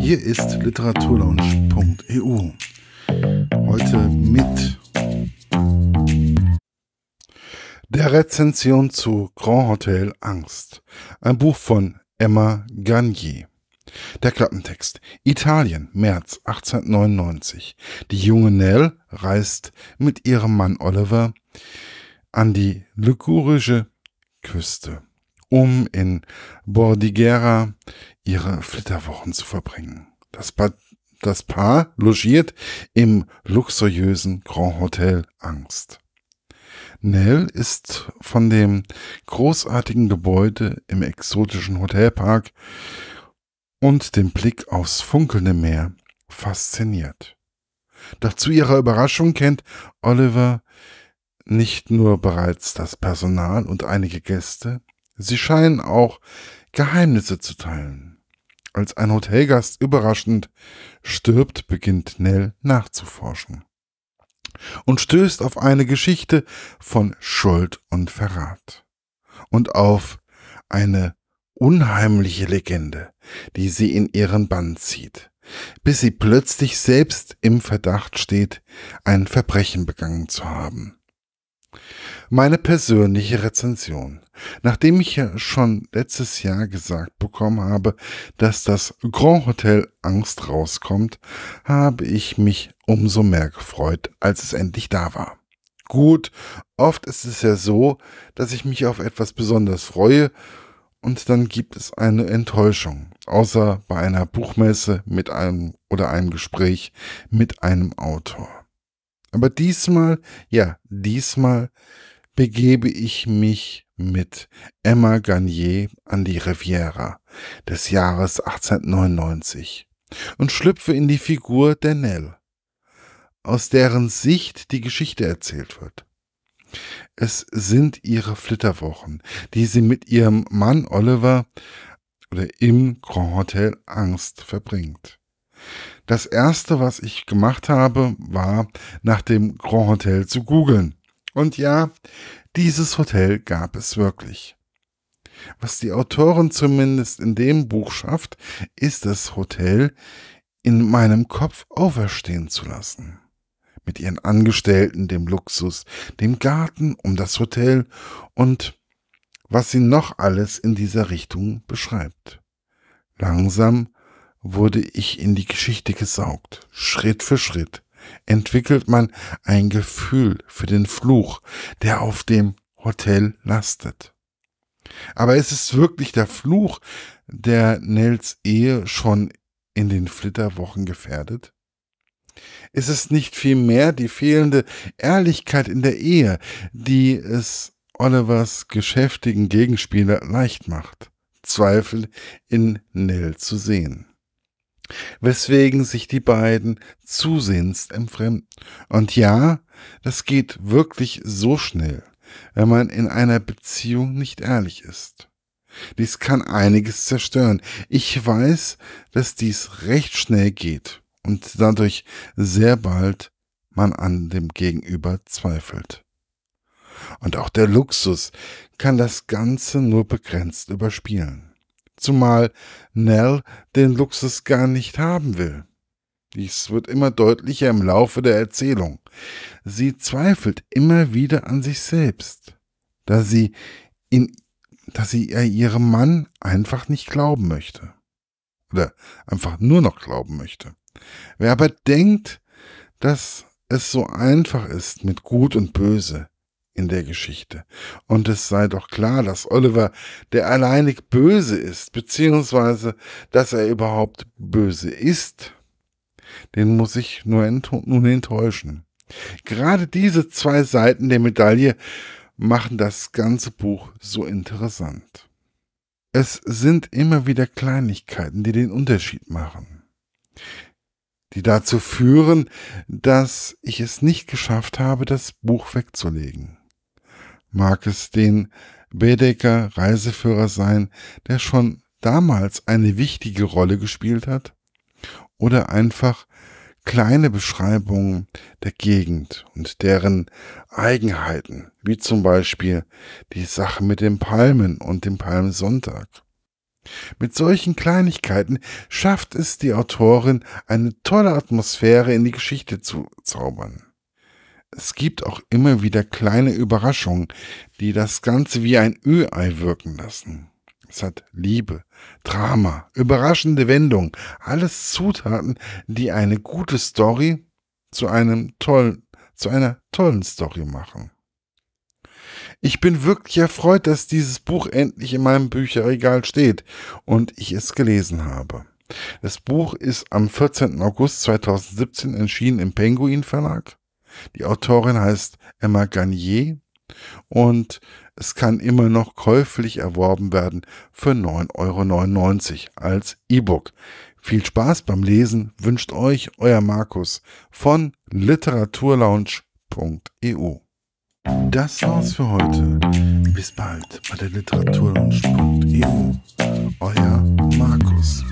Hier ist literaturlaunch.eu. Heute mit der Rezension zu Grand Hotel Angst, ein Buch von Emma Gagnier. Der Klappentext. Italien, März 1899. Die junge Nell reist mit ihrem Mann Oliver an die ligurische Küste um in Bordighera ihre Flitterwochen zu verbringen. Das Bad das Paar logiert im luxuriösen Grand Hotel Angst. Nell ist von dem großartigen Gebäude im exotischen Hotelpark und dem Blick aufs funkelnde Meer fasziniert. Doch zu ihrer Überraschung kennt Oliver nicht nur bereits das Personal und einige Gäste, Sie scheinen auch Geheimnisse zu teilen. Als ein Hotelgast überraschend stirbt, beginnt Nell nachzuforschen und stößt auf eine Geschichte von Schuld und Verrat und auf eine unheimliche Legende, die sie in ihren Bann zieht, bis sie plötzlich selbst im Verdacht steht, ein Verbrechen begangen zu haben meine persönliche Rezension. Nachdem ich ja schon letztes Jahr gesagt bekommen habe, dass das Grand Hotel Angst rauskommt, habe ich mich umso mehr gefreut, als es endlich da war. Gut, oft ist es ja so, dass ich mich auf etwas besonders freue und dann gibt es eine Enttäuschung, außer bei einer Buchmesse mit einem oder einem Gespräch mit einem Autor. Aber diesmal, ja, diesmal begebe ich mich mit Emma Garnier an die Riviera des Jahres 1899 und schlüpfe in die Figur der Nell, aus deren Sicht die Geschichte erzählt wird. Es sind ihre Flitterwochen, die sie mit ihrem Mann Oliver oder im Grand Hotel Angst verbringt. Das erste, was ich gemacht habe, war, nach dem Grand Hotel zu googeln. Und ja, dieses Hotel gab es wirklich. Was die Autorin zumindest in dem Buch schafft, ist das Hotel in meinem Kopf auferstehen zu lassen. Mit ihren Angestellten, dem Luxus, dem Garten, um das Hotel und was sie noch alles in dieser Richtung beschreibt. Langsam wurde ich in die Geschichte gesaugt, Schritt für Schritt entwickelt man ein Gefühl für den Fluch, der auf dem Hotel lastet. Aber ist es wirklich der Fluch, der Nels Ehe schon in den Flitterwochen gefährdet? Ist es nicht vielmehr die fehlende Ehrlichkeit in der Ehe, die es Olivers geschäftigen Gegenspieler leicht macht, Zweifel in Nell zu sehen? weswegen sich die beiden zusehends entfremden. Und ja, das geht wirklich so schnell, wenn man in einer Beziehung nicht ehrlich ist. Dies kann einiges zerstören. Ich weiß, dass dies recht schnell geht und dadurch sehr bald man an dem Gegenüber zweifelt. Und auch der Luxus kann das Ganze nur begrenzt überspielen zumal Nell den Luxus gar nicht haben will. Dies wird immer deutlicher im Laufe der Erzählung. Sie zweifelt immer wieder an sich selbst, da sie in dass sie ihrem Mann einfach nicht glauben möchte. Oder einfach nur noch glauben möchte. Wer aber denkt, dass es so einfach ist mit Gut und Böse, in der Geschichte. Und es sei doch klar, dass Oliver der alleinig böse ist, beziehungsweise dass er überhaupt böse ist. Den muss ich nur ent nun enttäuschen. Gerade diese zwei Seiten der Medaille machen das ganze Buch so interessant. Es sind immer wieder Kleinigkeiten, die den Unterschied machen, die dazu führen, dass ich es nicht geschafft habe, das Buch wegzulegen mag es den Bedecker Reiseführer sein, der schon damals eine wichtige Rolle gespielt hat? Oder einfach kleine Beschreibungen der Gegend und deren Eigenheiten, wie zum Beispiel die Sache mit den Palmen und dem Palmsonntag. Mit solchen Kleinigkeiten schafft es die Autorin, eine tolle Atmosphäre in die Geschichte zu zaubern es gibt auch immer wieder kleine Überraschungen, die das Ganze wie ein Ü-Ei wirken lassen. Es hat Liebe, Drama, überraschende Wendungen, alles Zutaten, die eine gute Story zu einem tollen, zu einer tollen Story machen. Ich bin wirklich erfreut, dass dieses Buch endlich in meinem Bücherregal steht und ich es gelesen habe. Das Buch ist am 14. August 2017 erschienen im Penguin Verlag die Autorin heißt Emma Garnier und es kann immer noch käuflich erworben werden für 9,99 Euro als E-Book. Viel Spaß beim Lesen wünscht euch euer Markus von literaturlaunch.eu. Das war's für heute. Bis bald bei der literaturlaunch.eu. Euer Markus.